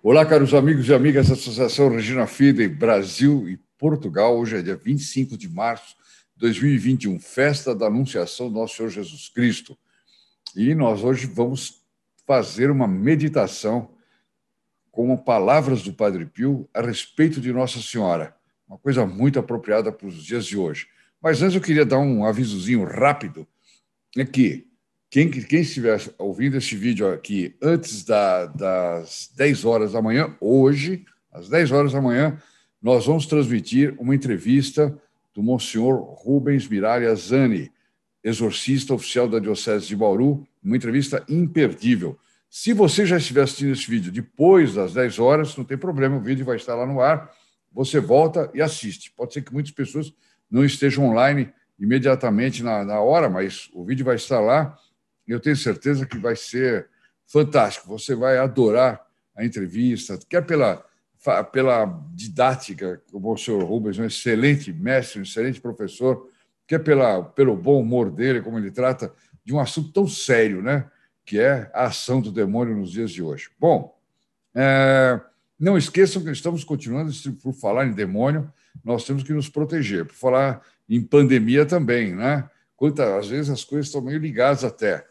Olá, caros amigos e amigas da Associação Regina em Brasil e Portugal. Hoje é dia 25 de março de 2021, festa da Anunciação do Nosso Senhor Jesus Cristo. E nós hoje vamos fazer uma meditação com palavras do Padre Pio a respeito de Nossa Senhora, uma coisa muito apropriada para os dias de hoje. Mas antes eu queria dar um avisozinho rápido, é que quem, quem estiver ouvindo este vídeo aqui antes da, das 10 horas da manhã, hoje, às 10 horas da manhã, nós vamos transmitir uma entrevista do Monsenhor Rubens Miralha Zani, exorcista oficial da Diocese de Bauru, uma entrevista imperdível. Se você já estiver assistindo esse vídeo depois das 10 horas, não tem problema, o vídeo vai estar lá no ar, você volta e assiste. Pode ser que muitas pessoas não estejam online imediatamente na, na hora, mas o vídeo vai estar lá eu tenho certeza que vai ser fantástico. Você vai adorar a entrevista, quer pela, pela didática, como o senhor Rubens, um excelente mestre, um excelente professor, quer pela, pelo bom humor dele, como ele trata de um assunto tão sério, né? que é a ação do demônio nos dias de hoje. Bom, é, não esqueçam que estamos continuando, por falar em demônio, nós temos que nos proteger. Por falar em pandemia também, né? Quanta, às vezes as coisas estão meio ligadas até.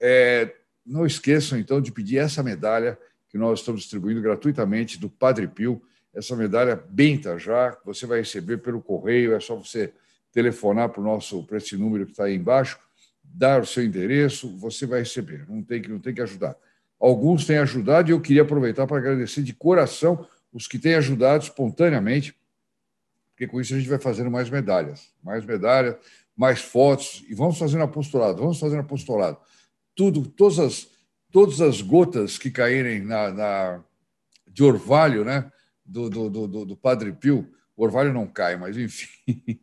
É, não esqueçam, então, de pedir essa medalha que nós estamos distribuindo gratuitamente do Padre Pio. Essa medalha benta já, você vai receber pelo correio, é só você telefonar para o nosso esse número que está aí embaixo, dar o seu endereço, você vai receber. Não tem que não tem que ajudar. Alguns têm ajudado e eu queria aproveitar para agradecer de coração os que têm ajudado espontaneamente, porque com isso a gente vai fazendo mais medalhas, mais medalhas, mais fotos e vamos fazendo apostolado, vamos fazendo apostolado tudo, todas as, todas as gotas que caírem na, na de orvalho, né? Do, do, do, do Padre Pio, o orvalho não cai, mas enfim,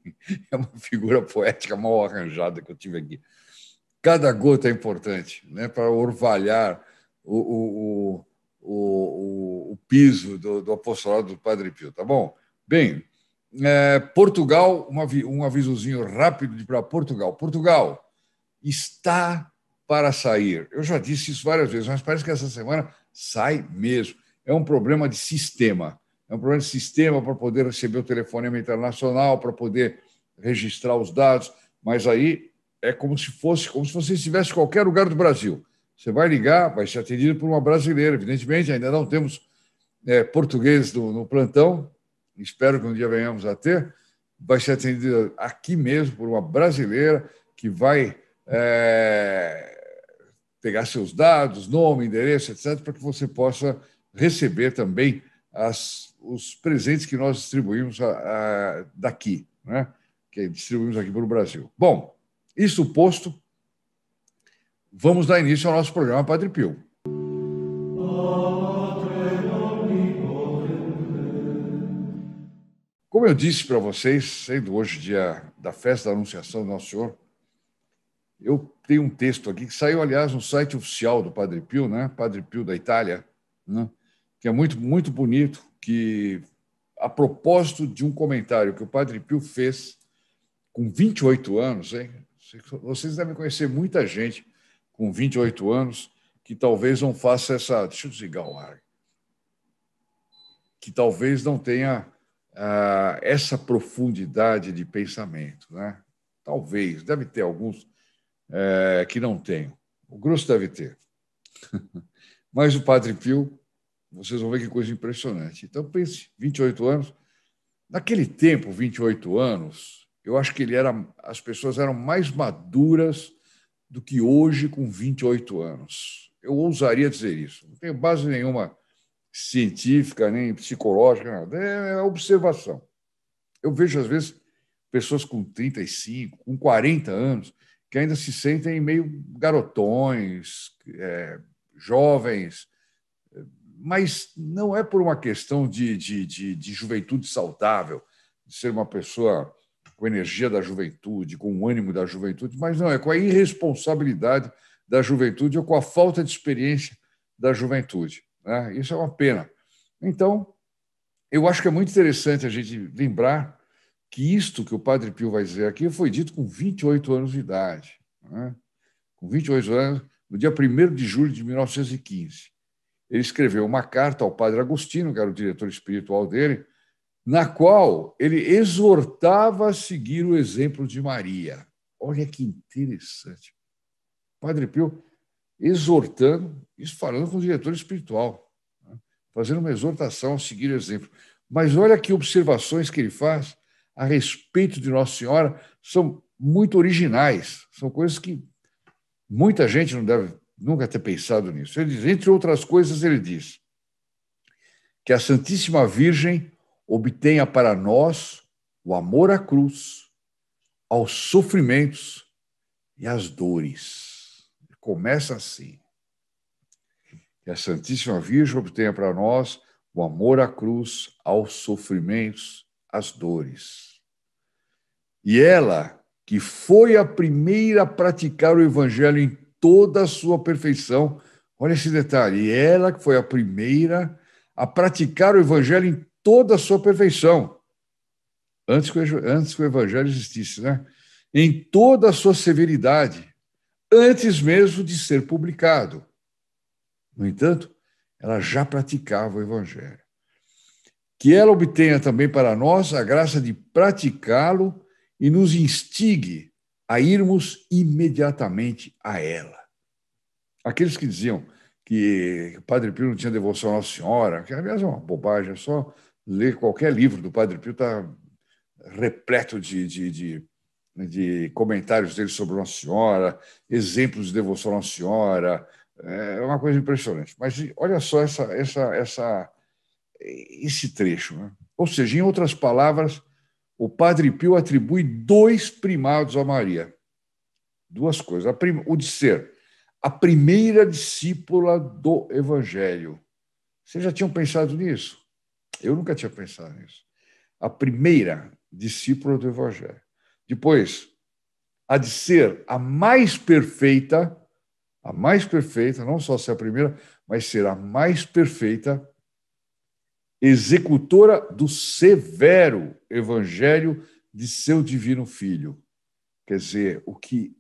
é uma figura poética mal arranjada que eu tive aqui. Cada gota é importante né, para orvalhar o, o, o, o, piso do, do apostolado do Padre Pio, tá bom? Bem, é, Portugal, um, um avisozinho rápido para Portugal. Portugal está para sair. Eu já disse isso várias vezes, mas parece que essa semana sai mesmo. É um problema de sistema. É um problema de sistema para poder receber o telefonema internacional, para poder registrar os dados. Mas aí é como se fosse, como se você estivesse em qualquer lugar do Brasil. Você vai ligar, vai ser atendido por uma brasileira. Evidentemente, ainda não temos é, português no, no plantão. Espero que um dia venhamos a ter. Vai ser atendido aqui mesmo por uma brasileira que vai. É pegar seus dados, nome, endereço, etc., para que você possa receber também as, os presentes que nós distribuímos a, a, daqui, né? que distribuímos aqui para o Brasil. Bom, isso posto, vamos dar início ao nosso programa Padre Pio. Como eu disse para vocês, sendo hoje dia da festa da Anunciação do Nosso Senhor, eu tem um texto aqui que saiu, aliás, no site oficial do Padre Pio, né? Padre Pio da Itália, né? que é muito, muito bonito, que a propósito de um comentário que o Padre Pio fez com 28 anos, hein? vocês devem conhecer muita gente com 28 anos que talvez não faça essa. Deixa eu desligar o ar. Que talvez não tenha ah, essa profundidade de pensamento. Né? Talvez, deve ter alguns é, que não tenho. O grosso deve ter. Mas o Padre Pio, vocês vão ver que coisa impressionante. Então, pense, 28 anos. Naquele tempo, 28 anos, eu acho que ele era, as pessoas eram mais maduras do que hoje com 28 anos. Eu ousaria dizer isso. Não tenho base nenhuma científica, nem psicológica, nada. É, é observação. Eu vejo, às vezes, pessoas com 35, com 40 anos, que ainda se sentem meio garotões, é, jovens, mas não é por uma questão de, de, de, de, juventude saudável, de ser uma pessoa com energia da juventude, com o ânimo da juventude, mas não, é com a irresponsabilidade da juventude ou com a falta de experiência da juventude. Né? Isso é uma pena. Então, eu acho que é muito interessante a gente lembrar que isto que o Padre Pio vai dizer aqui foi dito com 28 anos de idade. Né? Com 28 anos, no dia 1 de julho de 1915. Ele escreveu uma carta ao Padre Agostinho, que era o diretor espiritual dele, na qual ele exortava a seguir o exemplo de Maria. Olha que interessante. Padre Pio exortando, isso falando com o diretor espiritual, né? fazendo uma exortação a seguir o exemplo. Mas olha que observações que ele faz a respeito de Nossa Senhora são muito originais, são coisas que muita gente não deve nunca ter pensado nisso. Ele diz, entre outras coisas, ele diz que a Santíssima Virgem obtenha para nós o amor à cruz, aos sofrimentos e às dores. Começa assim. Que a Santíssima Virgem obtenha para nós o amor à cruz, aos sofrimentos as dores. E ela, que foi a primeira a praticar o evangelho em toda a sua perfeição, olha esse detalhe, ela que foi a primeira a praticar o evangelho em toda a sua perfeição, antes que, antes que o evangelho existisse, né? Em toda a sua severidade, antes mesmo de ser publicado. No entanto, ela já praticava o evangelho que ela obtenha também para nós a graça de praticá-lo e nos instigue a irmos imediatamente a ela. Aqueles que diziam que o Padre Pio não tinha devoção à Nossa Senhora, que aliás é uma bobagem, é só ler qualquer livro do Padre Pio, está repleto de, de, de, de, comentários dele sobre Nossa Senhora, exemplos de devoção à Nossa Senhora, é uma coisa impressionante. Mas olha só essa, essa, essa esse trecho. Né? Ou seja, em outras palavras, o Padre Pio atribui dois primados a Maria. Duas coisas. O de ser a primeira discípula do Evangelho. Vocês já tinham pensado nisso? Eu nunca tinha pensado nisso. A primeira discípula do Evangelho. Depois, a de ser a mais perfeita, a mais perfeita, não só ser a primeira, mas ser a mais perfeita executora do severo evangelho de seu divino filho. Quer dizer, o que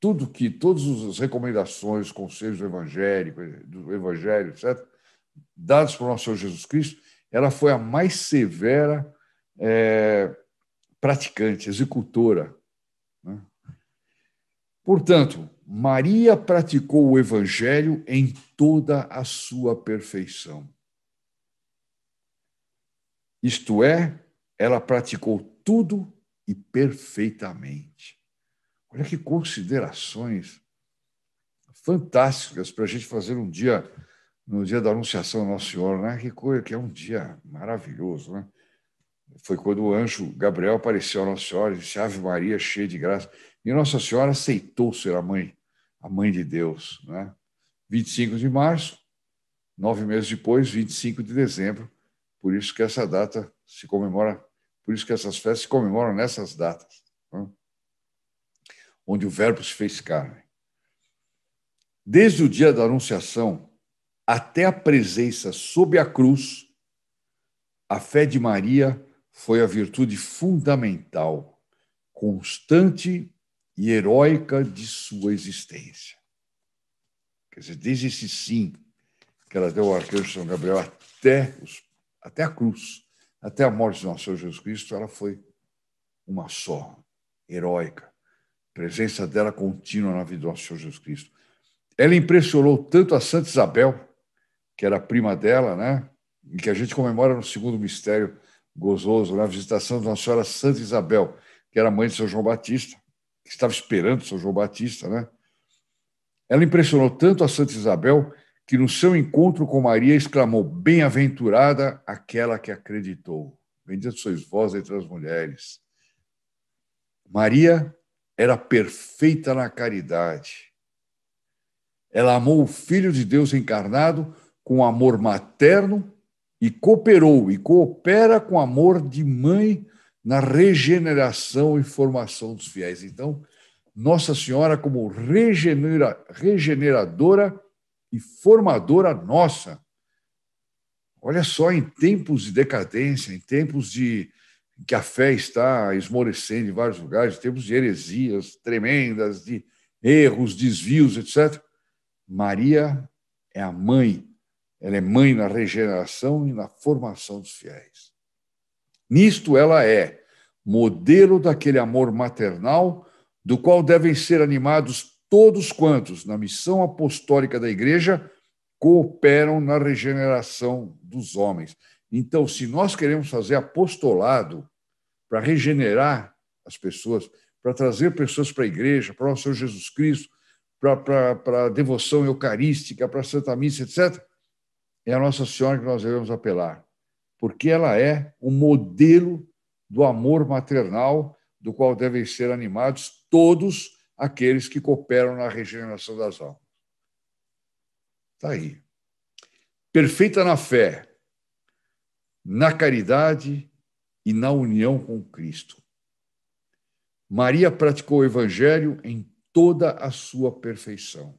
tudo que todas as recomendações, conselhos do do evangelho, etc, dados por nosso Senhor Jesus Cristo, ela foi a mais severa é, praticante, executora. Né? Portanto, Maria praticou o evangelho em toda a sua perfeição. Isto é, ela praticou tudo e perfeitamente. Olha que considerações fantásticas para a gente fazer um dia, no dia da Anunciação Nossa Senhora, né? que coisa que é um dia maravilhoso. Né? Foi quando o anjo Gabriel apareceu a Nossa Senhora e disse: Ave Maria, cheia de graça. E Nossa Senhora aceitou ser a mãe, a mãe de Deus. Né? 25 de março, nove meses depois, 25 de dezembro, por isso que essa data se comemora, por isso que essas festas se comemoram nessas datas, né? onde o Verbo se fez carne. Desde o dia da Anunciação até a presença sob a cruz, a fé de Maria foi a virtude fundamental, constante e heróica de sua existência. Quer dizer, desde esse sim que ela deu ao arcanjo São Gabriel até os até a cruz, até a morte de nosso Senhor Jesus Cristo, ela foi uma só, heróica. A presença dela contínua na vida do nosso Senhor Jesus Cristo. Ela impressionou tanto a Santa Isabel, que era prima dela, né? E que a gente comemora no segundo mistério gozoso, na visitação de Nossa Senhora Santa Isabel, que era mãe de São João Batista, que estava esperando São João Batista, né? Ela impressionou tanto a Santa Isabel que no seu encontro com Maria exclamou: Bem-aventurada aquela que acreditou. Bendita sois vós entre as mulheres. Maria era perfeita na caridade. Ela amou o Filho de Deus encarnado com amor materno e cooperou e coopera com amor de mãe na regeneração e formação dos fiéis. Então, Nossa Senhora, como regenera, regeneradora e formadora nossa. Olha só, em tempos de decadência, em tempos de que a fé está esmorecendo em vários lugares, em tempos de heresias tremendas, de erros, desvios, etc. Maria é a mãe. Ela é mãe na regeneração e na formação dos fiéis. Nisto ela é modelo daquele amor maternal do qual devem ser animados todos quantos, na missão apostólica da Igreja, cooperam na regeneração dos homens. Então, se nós queremos fazer apostolado para regenerar as pessoas, para trazer pessoas para a igreja, para o Senhor Jesus Cristo, para, para, para a devoção eucarística, para a Santa Missa, etc., é a Nossa Senhora que nós devemos apelar, porque ela é o modelo do amor maternal do qual devem ser animados todos aqueles que cooperam na regeneração das almas. Está aí. Perfeita na fé, na caridade e na união com Cristo. Maria praticou o Evangelho em toda a sua perfeição.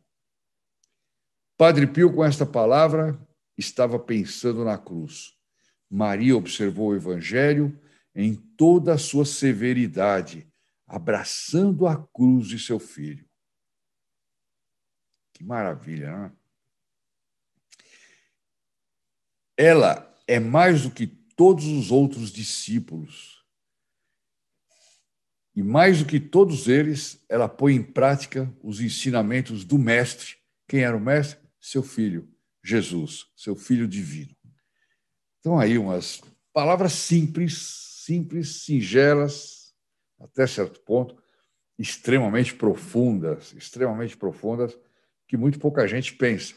Padre Pio, com esta palavra, estava pensando na cruz. Maria observou o Evangelho em toda a sua severidade, abraçando a cruz de seu filho. Que maravilha, não é? Ela é mais do que todos os outros discípulos. E mais do que todos eles, ela põe em prática os ensinamentos do Mestre. Quem era o Mestre? Seu filho, Jesus, seu filho divino. Então, aí, umas palavras simples, simples, singelas, até certo ponto, extremamente profundas, extremamente profundas, que muito pouca gente pensa.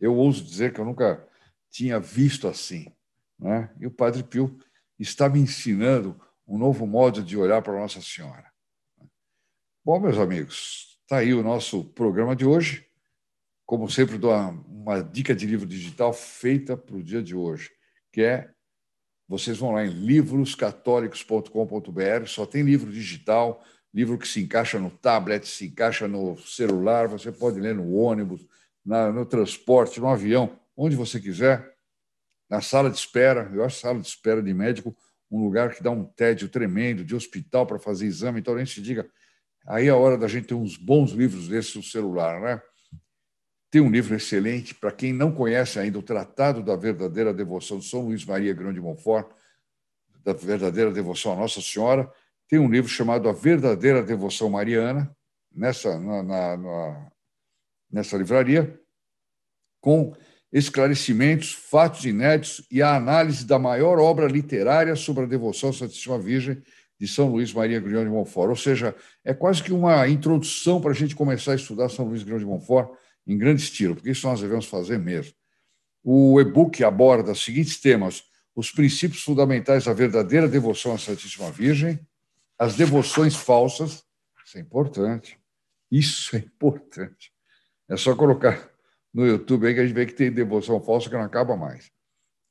Eu ouso dizer que eu nunca tinha visto assim. Né? E o Padre Pio está me ensinando um novo modo de olhar para Nossa Senhora. Bom, meus amigos, está aí o nosso programa de hoje. Como sempre, dou uma, uma dica de livro digital feita para o dia de hoje, que é vocês vão lá em livroscatólicos.com.br, só tem livro digital, livro que se encaixa no tablet, se encaixa no celular, você pode ler no ônibus, na, no transporte, no avião, onde você quiser, na sala de espera. Eu acho sala de espera de médico um lugar que dá um tédio tremendo, de hospital para fazer exame, então a se diga. Aí é a hora da gente ter uns bons livros desses no celular, né? Tem um livro excelente, para quem não conhece ainda, o Tratado da Verdadeira Devoção de São Luís Maria Grande Monfort, da Verdadeira Devoção à Nossa Senhora. Tem um livro chamado A Verdadeira Devoção Mariana, nessa, na, na, na, nessa livraria, com esclarecimentos, fatos inéditos e a análise da maior obra literária sobre a devoção à Santíssima Virgem de São Luís Maria Grande de Montfort. Ou seja, é quase que uma introdução para a gente começar a estudar São Luís Grande de Montfort em grande estilo, porque isso nós devemos fazer mesmo. O e-book aborda os seguintes temas: os princípios fundamentais da verdadeira devoção à Santíssima Virgem, as devoções falsas, isso é importante. Isso é importante. É só colocar no YouTube aí que a gente vê que tem devoção falsa que não acaba mais.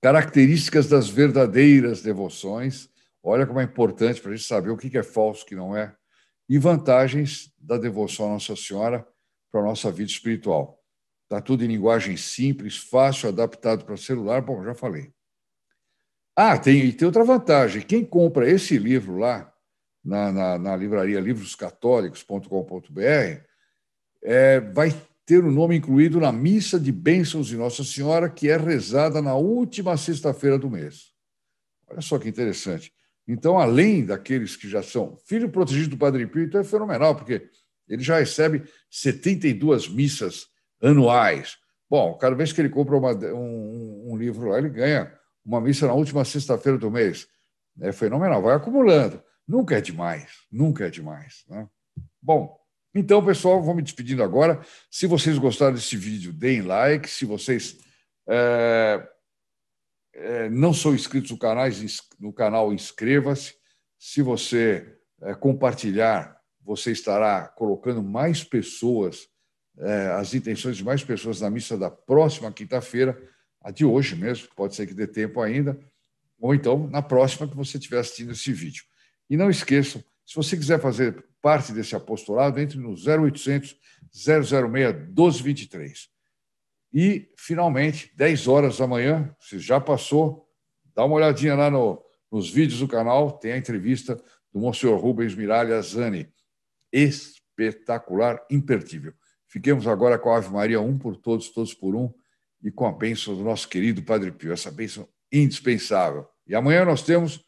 Características das verdadeiras devoções. Olha como é importante para a gente saber o que é falso, o que não é. E vantagens da devoção à Nossa Senhora para a nossa vida espiritual. Está tudo em linguagem simples, fácil, adaptado para celular. Bom, já falei. Ah, tem, e tem outra vantagem. Quem compra esse livro lá, na, na, na livraria livroscatólicos.com.br, é, vai ter o nome incluído na missa de bênçãos de Nossa Senhora, que é rezada na última sexta-feira do mês. Olha só que interessante. Então, além daqueles que já são filho protegido do Padre Pio, então é fenomenal, porque ele já recebe 72 missas anuais. Bom, cada vez que ele compra uma, um, um, livro lá, ele ganha uma missa na última sexta-feira do mês. É fenomenal, vai acumulando. Nunca é demais, nunca é demais. Né? Bom, então, pessoal, vou me despedindo agora. Se vocês gostaram desse vídeo, deem like. Se vocês é, é, não são inscritos no canal, no canal inscreva-se. Se você é, compartilhar você estará colocando mais pessoas, é, as intenções de mais pessoas na missa da próxima quinta-feira, a de hoje mesmo, pode ser que dê tempo ainda, ou então na próxima que você estiver assistindo esse vídeo. E não esqueçam, se você quiser fazer parte desse apostolado, entre no 0800 006 1223. E, finalmente, 10 horas da manhã, se já passou, dá uma olhadinha lá no, nos vídeos do canal, tem a entrevista do Monsenhor Rubens Miralha Zani espetacular, imperdível. Fiquemos agora com a Ave Maria, um por todos, todos por um, e com a bênção do nosso querido Padre Pio, essa bênção indispensável. E amanhã nós temos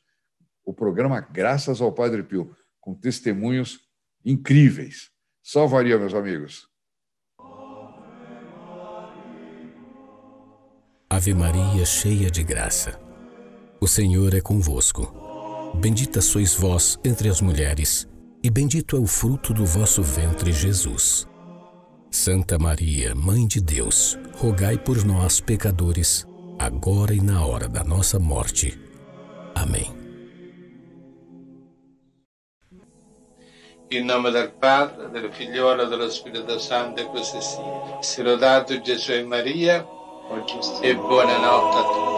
o programa Graças ao Padre Pio, com testemunhos incríveis. Salvaria, meus amigos. Ave Maria, cheia de graça. O Senhor é convosco. Bendita sois vós entre as mulheres e bendito é o fruto do vosso ventre, Jesus. Santa Maria, Mãe de Deus, rogai por nós, pecadores, agora e na hora da nossa morte. Amém. Em nome del Padre, Filho, e do Espírito Santo, que così sia. Sì. Sirodato e Maria, e buonanotte a todos.